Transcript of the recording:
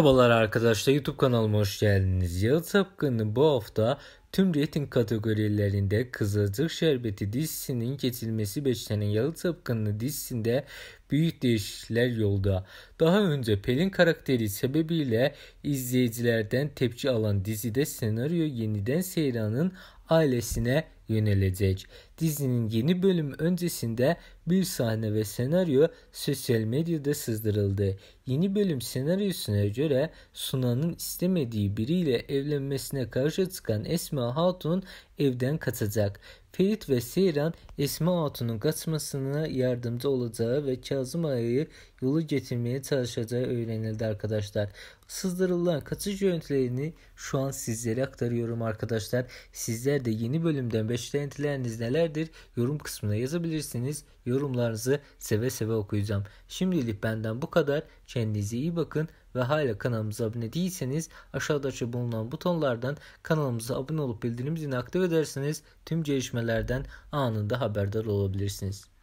Merhabalar arkadaşlar YouTube kanalıma hoş geldiniz. Yalı Sapkın'ın bu hafta tüm reyting kategorilerinde Kızılcık Şerbeti dizisinin kesilmesi beklenen Yalı Sapkın'ın dizisinde büyük değişiklikler yolda. Daha önce Pelin karakteri sebebiyle izleyicilerden tepki alan dizide senaryo yeniden Seyran'ın ailesine yönelecek. Dizinin yeni bölümü öncesinde bir sahne ve senaryo sosyal medyada sızdırıldı. Yeni bölüm senaryosuna göre Suna'nın istemediği biriyle evlenmesine karşı çıkan Esma Hatun evden kaçacak Ferit ve Seyran Esma Hatun'un kaçmasına yardımcı olacağı ve Kazım Ağa'yı yolu getirmeye çalışacağı öğrenildi arkadaşlar. Sızdırılan kaçış yöntemlerini şu an sizlere aktarıyorum arkadaşlar. Sizler de yeni bölümden beklentileriniz nelerdir yorum kısmına yazabilirsiniz. Yorumlarınızı seve seve okuyacağım. Şimdilik benden bu kadar. Kendinize iyi bakın ve hala kanalımıza abone değilseniz aşağıdaki bulunan butonlardan kanalımıza abone olup bildirim zilini aktif ederseniz tüm gelişmelerden anında haberdar olabilirsiniz.